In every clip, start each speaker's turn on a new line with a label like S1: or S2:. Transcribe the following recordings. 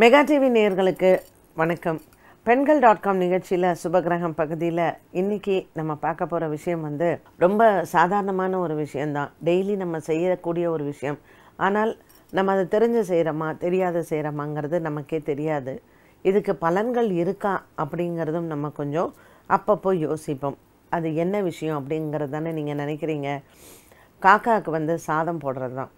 S1: mega TV நேர்களுக்கு வணக்கம் பெண்கள் டாட் காம் நிகழ்ச்சியில் சுபகிரகம் பகுதியில் இன்றைக்கி நம்ம பார்க்க போகிற விஷயம் வந்து ரொம்ப சாதாரணமான ஒரு விஷயந்தான் டெய்லி நம்ம செய்யக்கூடிய ஒரு விஷயம் ஆனால் நம்ம அதை தெரிஞ்சு செய்கிறோமா தெரியாத செய்கிறோமாங்கிறது நமக்கே தெரியாது இதுக்கு பலன்கள் இருக்கா அப்படிங்கிறதும் நம்ம கொஞ்சம் அப்பப்போ யோசிப்போம் அது என்ன விஷயம் அப்படிங்கிறது தானே நீங்கள் நினைக்கிறீங்க காக்காவுக்கு வந்து சாதம் போடுறது தான்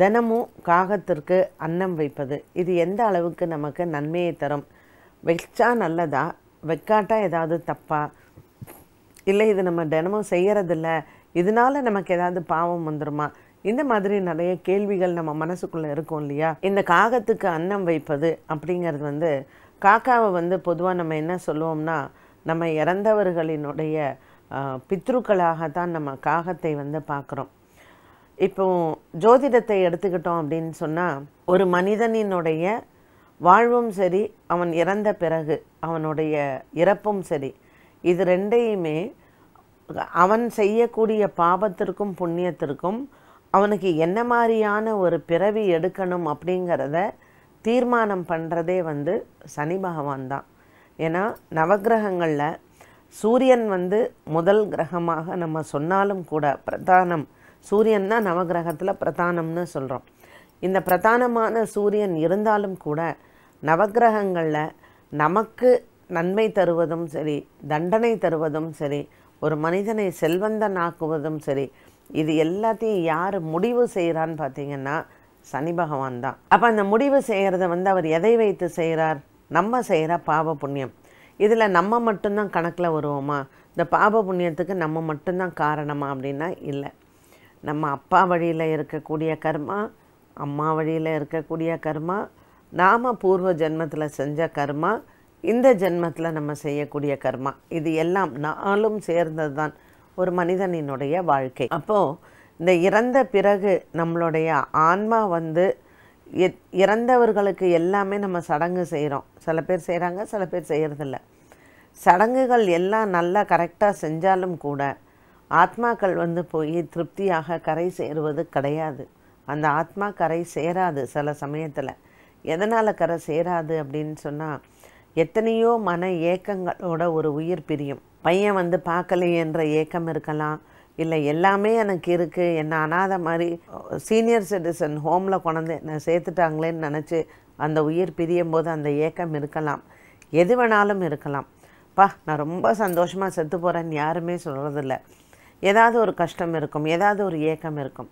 S1: தினமும் காகத்திற்கு அன்னம் வைப்பது இது எந்த அளவுக்கு நமக்கு நன்மையை தரும் வைச்சா நல்லதா வைக்காட்டா ஏதாவது தப்பா இல்லை இது நம்ம தினமும் செய்கிறதில்ல இதனால நமக்கு ஏதாவது பாவம் வந்துடுமா இந்த மாதிரி நிறைய கேள்விகள் நம்ம மனசுக்குள்ளே இருக்கும் இல்லையா இந்த காகத்துக்கு அன்னம் வைப்பது அப்படிங்கிறது வந்து காக்காவை வந்து பொதுவாக நம்ம என்ன சொல்லுவோம்னா நம்ம இறந்தவர்களினுடைய பித்ருக்களாக தான் நம்ம காகத்தை வந்து பார்க்குறோம் இப்போ ஜோதிடத்தை எடுத்துக்கிட்டோம் அப்படின்னு சொன்னால் ஒரு மனிதனினுடைய வாழ்வும் சரி அவன் இறந்த பிறகு அவனுடைய இறப்பும் சரி இது ரெண்டையுமே அவன் செய்யக்கூடிய பாபத்திற்கும் புண்ணியத்திற்கும் அவனுக்கு என்ன மாதிரியான ஒரு பிறவி எடுக்கணும் அப்படிங்கிறத தீர்மானம் பண்ணுறதே வந்து சனி பகவான் தான் ஏன்னா நவகிரகங்களில் சூரியன் வந்து முதல் கிரகமாக நம்ம சொன்னாலும் கூட பிரதானம் சூரியன் தான் நவகிரகத்தில் பிரதானம்னு சொல்கிறோம் இந்த பிரதானமான சூரியன் இருந்தாலும் கூட நவகிரகங்களில் நமக்கு நன்மை தருவதும் சரி தண்டனை தருவதும் சரி ஒரு மனிதனை செல்வந்தன் ஆக்குவதும் சரி இது எல்லாத்தையும் யார் முடிவு செய்கிறான்னு பார்த்தீங்கன்னா சனி பகவான் தான் அப்போ அந்த முடிவு செய்கிறத வந்து அவர் எதை வைத்து செய்கிறார் நம்ம செய்கிற பாவ புண்ணியம் இதில் நம்ம மட்டும்தான் கணக்கில் வருவோமா இந்த பாப புண்ணியத்துக்கு நம்ம மட்டும்தான் காரணமா அப்படின்னா இல்லை நம்ம அப்பா வழியில் இருக்கக்கூடிய கர்மா அம்மா வழியில் இருக்கக்கூடிய கர்மா நாம் பூர்வ ஜென்மத்தில் செஞ்ச கர்மா இந்த ஜென்மத்தில் நம்ம செய்யக்கூடிய கர்மா இது எல்லாம் நாளும் சேர்ந்தது தான் ஒரு மனிதனினுடைய வாழ்க்கை அப்போது இந்த இறந்த பிறகு நம்மளுடைய ஆன்மா வந்து இறந்தவர்களுக்கு எல்லாமே நம்ம சடங்கு செய்கிறோம் சில பேர் செய்கிறாங்க சில பேர் செய்கிறதில்ல சடங்குகள் எல்லாம் நல்லா கரெக்டாக செஞ்சாலும் கூட ஆத்மாக்கள் வந்து போய் திருப்தியாக கரை சேருவது கிடையாது அந்த ஆத்மா கரை சேராது சில சமயத்தில் எதனால் கரை சேராது அப்படின்னு சொன்னால் எத்தனையோ மன ஏக்கங்களோட ஒரு உயிர் பிரியும் பையன் வந்து பார்க்கலையேன்ற ஏக்கம் இருக்கலாம் இல்லை எல்லாமே எனக்கு இருக்குது என்ன அனாத மாதிரி சீனியர் சிட்டிசன் ஹோமில் கொண்டு என்னை சேர்த்துட்டாங்களேன்னு நினச்சி அந்த உயிர் பிரியும் போது அந்த ஏக்கம் இருக்கலாம் எது வேணாலும் இருக்கலாம் பா நான் ரொம்ப சந்தோஷமாக செத்து போகிறேன்னு யாருமே சொல்கிறதில்ல ஏதாவது ஒரு கஷ்டம் இருக்கும் ஏதாவது ஒரு ஏக்கம் இருக்கும்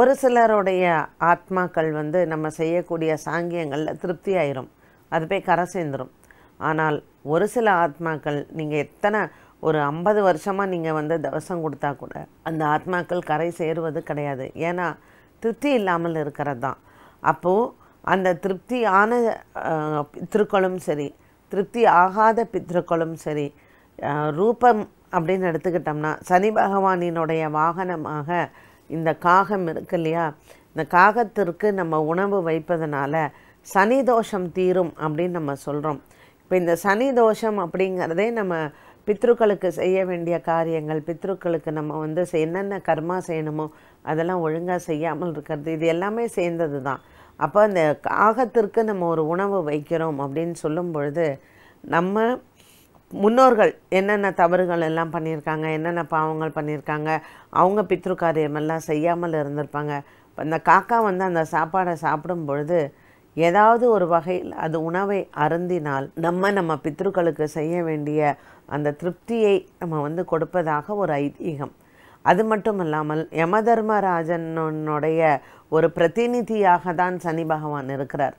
S1: ஒரு சிலருடைய ஆத்மாக்கள் வந்து நம்ம செய்யக்கூடிய சாங்கியங்களில் திருப்தி ஆயிரும் அது போய் கரை சேர்ந்துடும் ஆனால் ஒரு சில ஆத்மாக்கள் நீங்கள் எத்தனை ஒரு ஐம்பது வருஷமாக நீங்கள் வந்து தவசம் கொடுத்தா கூட அந்த ஆத்மாக்கள் கரை சேருவது கிடையாது ஏன்னா திருப்தி இல்லாமல் இருக்கிறது தான் அப்போது அந்த திருப்தியான பித்திருக்களும் சரி திருப்தி ஆகாத பித்திருக்களும் சரி ரூபம் அப்படின்னு எடுத்துக்கிட்டோம்னா சனி பகவானினுடைய வாகனமாக இந்த காகம் இருக்கு இல்லையா இந்த காகத்திற்கு நம்ம உணவு வைப்பதனால சனி தோஷம் தீரும் அப்படின்னு நம்ம சொல்கிறோம் இப்போ இந்த சனி தோஷம் அப்படிங்கிறதே நம்ம பித்ருக்களுக்கு செய்ய வேண்டிய காரியங்கள் பித்ருக்களுக்கு நம்ம வந்து என்னென்ன கர்மா செய்யணுமோ அதெல்லாம் ஒழுங்காக செய்யாமல் இருக்கிறது இது எல்லாமே சேர்ந்தது தான் அப்போ அந்த காகத்திற்கு நம்ம ஒரு உணவு வைக்கிறோம் அப்படின்னு சொல்லும் பொழுது நம்ம முன்னோர்கள் என்னென்ன தவறுகள் எல்லாம் பண்ணியிருக்காங்க என்னென்ன பாவங்கள் பண்ணியிருக்காங்க அவங்க பித்ருக்காரியமெல்லாம் செய்யாமல் இருந்திருப்பாங்க அந்த காக்கா வந்து அந்த சாப்பாடை சாப்பிடும் பொழுது ஏதாவது ஒரு வகையில் அது உணவை அருந்தினால் நம்ம நம்ம பித்ருக்களுக்கு செய்ய வேண்டிய அந்த திருப்தியை நம்ம வந்து கொடுப்பதாக ஒரு ஐதீகம் அது மட்டும் இல்லாமல் தர்மராஜனுடைய ஒரு பிரதிநிதியாக தான் சனி பகவான் இருக்கிறார்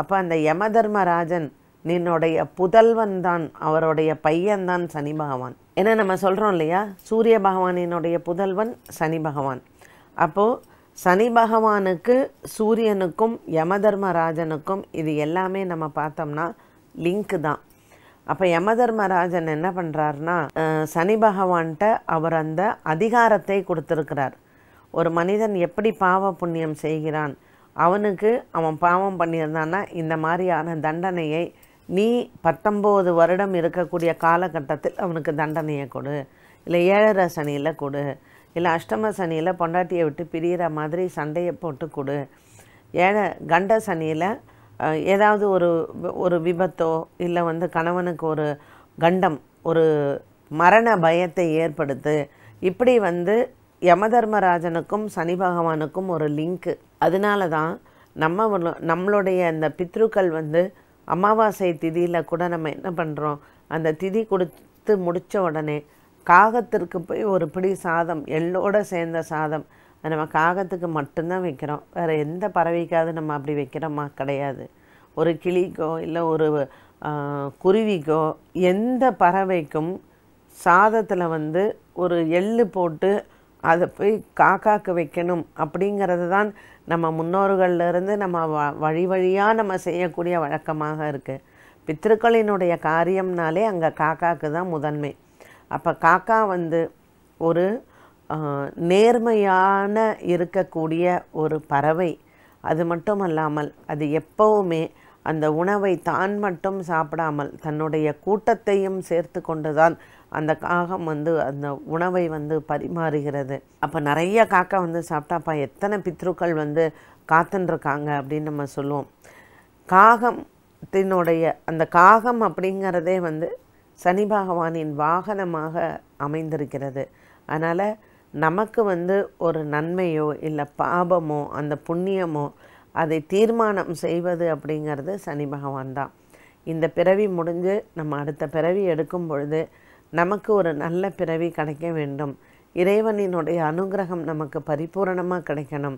S1: அப்போ அந்த யமதர்மராஜன் நின்னுடைய புதல்வன் தான் அவருடைய பையன்தான் சனி பகவான் ஏன்னா நம்ம சொல்கிறோம் இல்லையா சூரிய பகவானினுடைய புதல்வன் சனி பகவான் அப்போது சனி பகவானுக்கு சூரியனுக்கும் யமதர்மராஜனுக்கும் இது எல்லாமே நம்ம பார்த்தோம்னா லிங்க் தான் அப்போ யமதர்மராஜன் என்ன பண்ணுறாருனா சனி பகவான்கிட்ட அவர் அந்த அதிகாரத்தை கொடுத்துருக்கிறார் ஒரு மனிதன் எப்படி பாவ புண்ணியம் செய்கிறான் அவனுக்கு அவன் பாவம் பண்ணியிருந்தான்னா இந்த மாதிரியான தண்டனையை நீ பத்தொம்போது வருடம் இருக்கக்கூடிய காலகட்டத்தில் அவனுக்கு தண்டனையை கொடு இல்லை ஏழரை சனியில் கொடு இல்லை அஷ்டம சனியில் பொண்டாட்டியை விட்டு பிரிகிற மாதிரி சண்டையை போட்டு கொடு ஏழை கண்ட சனியில் ஏதாவது ஒரு ஒரு விபத்தோ இல்லை வந்து கணவனுக்கு ஒரு கண்டம் ஒரு மரண பயத்தை ஏற்படுத்து இப்படி வந்து யமதர்மராஜனுக்கும் சனி பகவானுக்கும் ஒரு லிங்க்கு அதனால தான் நம்ம நம்மளுடைய இந்த பித்ருக்கள் வந்து அமாவாசை திதியில் கூட நம்ம என்ன பண்ணுறோம் அந்த திதி கொடுத்து முடித்த உடனே காகத்திற்கு போய் ஒரு பிடி சாதம் எள்ளோட சேர்ந்த சாதம் நம்ம காகத்துக்கு மட்டும்தான் வைக்கிறோம் வேறு எந்த பறவைக்காவது நம்ம அப்படி வைக்கிறோமா கிடையாது ஒரு கிளிக்கோ இல்லை ஒரு குருவிக்கோ எந்த பறவைக்கும் சாதத்தில் வந்து ஒரு எள்ளு போட்டு அதை போய் காக்காக்கு வைக்கணும் அப்படிங்கிறது தான் நம்ம முன்னோர்கள்லேருந்து நம்ம வ வழி வழியாக நம்ம செய்யக்கூடிய வழக்கமாக இருக்குது பித்திருக்களினுடைய காரியம்னாலே அங்கே காக்காக்கு தான் முதன்மை அப்போ காக்கா வந்து ஒரு நேர்மையான இருக்கக்கூடிய ஒரு பறவை அது மட்டும் அல்லாமல் அது எப்போவுமே அந்த உணவை தான் மட்டும் சாப்பிடாமல் தன்னுடைய கூட்டத்தையும் சேர்த்து கொண்டு தான் அந்த காகம் வந்து அந்த உணவை வந்து பரிமாறுகிறது அப்போ நிறைய காக்கா வந்து சாப்பிட்டாப்பா எத்தனை பித்ருக்கள் வந்து காத்துன்ருக்காங்க அப்படின்னு நம்ம சொல்லுவோம் காகத்தினுடைய அந்த காகம் அப்படிங்கிறதே வந்து சனி பகவானின் வாகனமாக அமைந்திருக்கிறது அதனால் நமக்கு வந்து ஒரு நன்மையோ இல்லை பாபமோ அந்த புண்ணியமோ அதை தீர்மானம் செய்வது அப்படிங்கிறது சனி பகவான் தான் இந்த பிறவி முடிஞ்சு நம்ம அடுத்த பிறவி எடுக்கும் பொழுது நமக்கு ஒரு நல்ல பிறவி கிடைக்க வேண்டும் இறைவனினுடைய அனுகிரகம் நமக்கு பரிபூரணமாக கிடைக்கணும்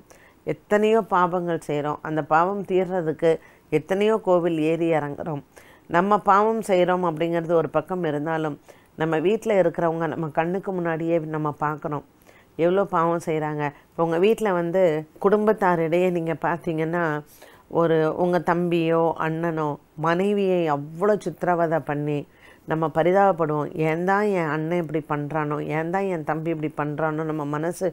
S1: எத்தனையோ பாவங்கள் செய்கிறோம் அந்த பாவம் தீர்றதுக்கு எத்தனையோ கோவில் ஏறி இறங்குறோம் நம்ம பாவம் செய்கிறோம் அப்படிங்கிறது ஒரு பக்கம் இருந்தாலும் நம்ம வீட்டில் இருக்கிறவங்க நம்ம கண்ணுக்கு முன்னாடியே நம்ம பார்க்குறோம் எவ்வளோ பாவம் செய்கிறாங்க இப்போ உங்கள் வீட்டில் வந்து குடும்பத்தாரிடையே நீங்கள் பார்த்தீங்கன்னா ஒரு உங்கள் தம்பியோ அண்ணனோ மனைவியை அவ்வளோ சித்திரவதை பண்ணி நம்ம பரிதாபப்படுவோம் ஏன் தான் என் அண்ணன் இப்படி பண்ணுறானோ ஏன் தான் என் தம்பி இப்படி பண்ணுறானோ நம்ம மனசு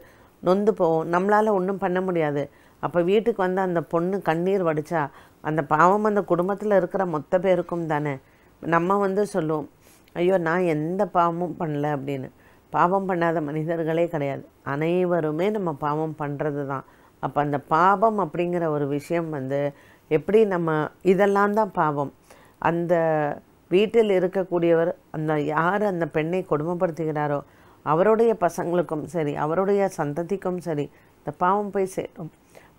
S1: நொந்து போவோம் நம்மளால் ஒன்றும் பண்ண முடியாது அப்போ வீட்டுக்கு வந்து அந்த பொண்ணு கண்ணீர் வடித்தா அந்த பாவம் அந்த குடும்பத்தில் இருக்கிற மொத்த பேருக்கும் தானே நம்ம வந்து சொல்லுவோம் ஐயோ நான் எந்த பாவமும் பண்ணல அப்படின்னு பாவம் பண்ணாத மனிதர்களே கிடையாது அனைவருமே நம்ம பாவம் பண்ணுறது தான் அப்போ அந்த பாவம் அப்படிங்கிற ஒரு விஷயம் வந்து எப்படி நம்ம இதெல்லாம் தான் பாவம் அந்த வீட்டில் இருக்கக்கூடியவர் அந்த யார் அந்த பெண்ணை கொடுமைப்படுத்துகிறாரோ அவருடைய பசங்களுக்கும் சரி அவருடைய சந்ததிக்கும் சரி இந்த பாவம் போய் சேரும்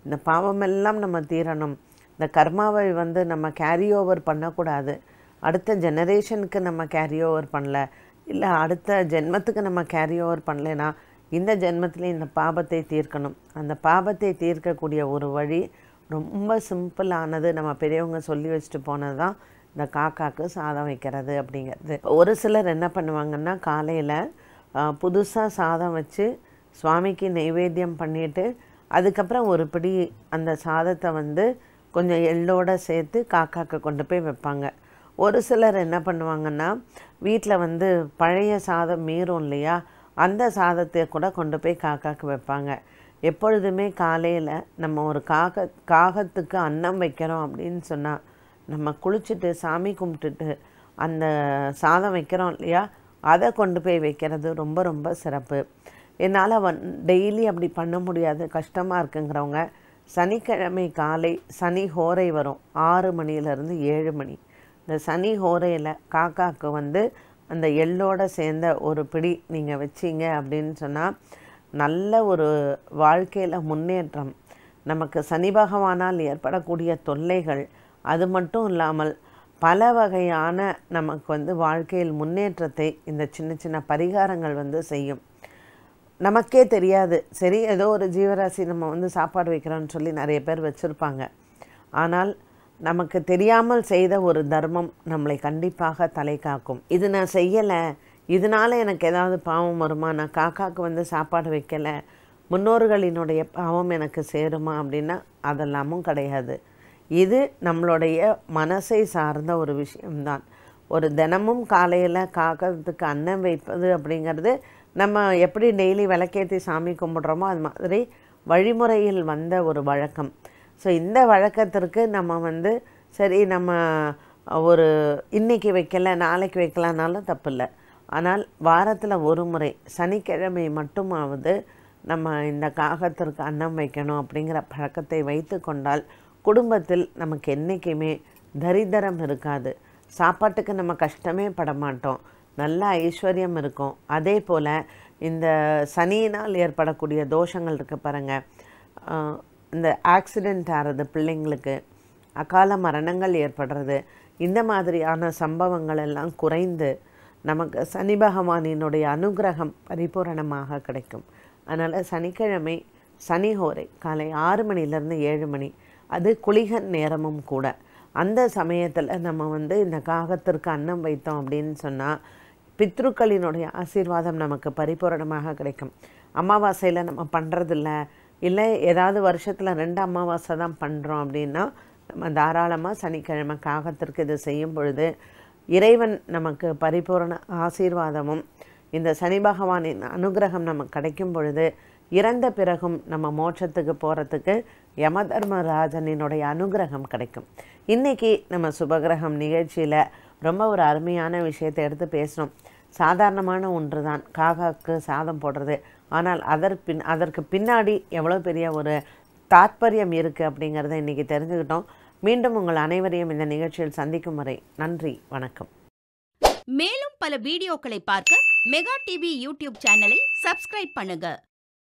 S1: இந்த பாவமெல்லாம் நம்ம தீரணும் இந்த கர்மாவை வந்து நம்ம கேரி ஓவர் பண்ணக்கூடாது அடுத்த ஜெனரேஷனுக்கு நம்ம கேரி ஓவர் பண்ணல இல்லை அடுத்த ஜென்மத்துக்கு நம்ம கேரி ஓவர் பண்ணலைன்னா இந்த ஜென்மத்திலே இந்த பாபத்தை தீர்க்கணும் அந்த பாபத்தை தீர்க்கக்கூடிய ஒரு வழி ரொம்ப சிம்பிளானது நம்ம பெரியவங்க சொல்லி வச்சுட்டு போனது தான் இந்த காக்காவுக்கு சாதம் வைக்கிறது அப்படிங்கிறது ஒரு சிலர் என்ன பண்ணுவாங்கன்னா காலையில் புதுசாக சாதம் வச்சு சுவாமிக்கு நைவேத்தியம் பண்ணிவிட்டு அதுக்கப்புறம் ஒரு பிடி அந்த சாதத்தை வந்து கொஞ்சம் எள்ளோடு சேர்த்து காக்காக்கு கொண்டு போய் வைப்பாங்க ஒரு சிலர் என்ன பண்ணுவாங்கன்னா வீட்டில் வந்து பழைய சாதம் மீறும் இல்லையா அந்த சாதத்தை கூட கொண்டு போய் காக்காக்கு வைப்பாங்க எப்பொழுதுமே காலையில் நம்ம ஒரு காக காகத்துக்கு அன்னம் வைக்கிறோம் அப்படின்னு சொன்னால் நம்ம குளிச்சுட்டு சாமி கும்பிட்டுட்டு அந்த சாதம் வைக்கிறோம் இல்லையா அதை கொண்டு போய் வைக்கிறது ரொம்ப ரொம்ப சிறப்பு என்னால் வந் டெய்லி அப்படி பண்ண முடியாது கஷ்டமாக இருக்குங்கிறவங்க சனிக்கிழமை காலை சனி ஹோரை வரும் ஆறு மணியிலேருந்து ஏழு மணி இந்த சனி ஹோரையில் காக்காவுக்கு வந்து அந்த எள்ளோடு சேர்ந்த ஒரு பிடி நீங்கள் வச்சிங்க அப்படின்னு சொன்னால் நல்ல ஒரு வாழ்க்கையில் முன்னேற்றம் நமக்கு சனி பகவானால் ஏற்படக்கூடிய தொல்லைகள் அது மட்டும் இல்லாமல் பல வகையான நமக்கு வந்து வாழ்க்கையில் முன்னேற்றத்தை இந்த சின்ன சின்ன பரிகாரங்கள் வந்து செய்யும் நமக்கே தெரியாது சரி ஏதோ ஒரு ஜீவராசி நம்ம வந்து சாப்பாடு வைக்கிறோன்னு சொல்லி நிறைய பேர் வச்சுருப்பாங்க ஆனால் நமக்கு தெரியாமல் செய்த ஒரு தர்மம் நம்மளை கண்டிப்பாக தலை காக்கும் இது நான் செய்யலை இதனால் எனக்கு ஏதாவது பாவம் வருமா நான் காக்காவுக்கு வந்து சாப்பாடு வைக்கலை முன்னோர்களினுடைய பாவம் எனக்கு சேருமா அப்படின்னா அதெல்லாமும் கிடையாது இது நம்மளுடைய மனசை சார்ந்த ஒரு விஷயம்தான் ஒரு தினமும் காலையில் காக்கிறதுக்கு அன்னம் வைப்பது அப்படிங்கிறது நம்ம எப்படி டெய்லி விளக்கேற்றி சாமி கும்பிட்றோமோ அது மாதிரி வழிமுறையில் வந்த ஒரு வழக்கம் ஸோ இந்த வழக்கத்திற்கு நம்ம வந்து சரி நம்ம ஒரு இன்றைக்கி வைக்கல நாளைக்கு வைக்கலான்னாலும் தப்பில்லை ஆனால் வாரத்தில் ஒரு முறை சனிக்கிழமை மட்டுமாவது நம்ம இந்த காகத்திற்கு அன்னம் வைக்கணும் அப்படிங்கிற பழக்கத்தை வைத்து கொண்டால் குடும்பத்தில் நமக்கு என்றைக்குமே தரித்திரம் இருக்காது சாப்பாட்டுக்கு நம்ம கஷ்டமே பட மாட்டோம் நல்ல ஐஸ்வர்யம் இருக்கும் அதே போல் இந்த சனியினால் ஏற்படக்கூடிய தோஷங்கள் இருக்கு பாருங்கள் இந்த ஆக்சிடெண்ட் ஆகிறது பிள்ளைங்களுக்கு அகால மரணங்கள் ஏற்படுறது இந்த மாதிரியான சம்பவங்கள் எல்லாம் குறைந்து நமக்கு சனி பகவானினுடைய அனுகிரகம் பரிபூரணமாக கிடைக்கும் அதனால் சனிக்கிழமை சனி ஹோரை காலை ஆறு மணிலேருந்து ஏழு மணி அது குளிகன் நேரமும் கூட அந்த சமயத்தில் நம்ம வந்து இந்த காகத்திற்கு அன்னம் வைத்தோம் அப்படின்னு சொன்னால் பித்ருக்களினுடைய ஆசீர்வாதம் நமக்கு பரிபூரணமாக கிடைக்கும் அமாவாசையில் நம்ம பண்ணுறதில்ல இல்லை ஏதாவது வருஷத்தில் ரெண்டு அமாவாசை தான் பண்ணுறோம் அப்படின்னா நம்ம தாராளமாக சனிக்கிழமை காகத்திற்கு இது செய்யும் பொழுது இறைவன் நமக்கு பரிபூரண ஆசீர்வாதமும் இந்த சனி பகவானின் அனுகிரகம் நமக்கு கிடைக்கும் பொழுது இறந்த பிறகும் நம்ம மோட்சத்துக்கு போகிறதுக்கு யமதர்மராஜனினுடைய அனுகிரகம் கிடைக்கும் இன்றைக்கி நம்ம சுபகிரகம் நிகழ்ச்சியில் ரொம்ப ஒரு அருமையான விஷயத்தை எடுத்து பேசணும் சாதாரணமான ஒன்று தான் காகாவுக்கு சாதம் போடுறது ஆனால் அதற்கு பின் அதற்கு பின்னாடி எவ்வளோ பெரிய ஒரு தாற்பயம் இருக்குது அப்படிங்கிறத இன்றைக்கி தெரிஞ்சுக்கிட்டோம் மீண்டும் உங்கள் அனைவரையும் இந்த நிகழ்ச்சியில் சந்திக்கும் வரை நன்றி வணக்கம் மேலும் பல வீடியோக்களை பார்க்க மெகா டிவி யூடியூப் சேனலை சப்ஸ்கிரைப் பண்ணுங்கள்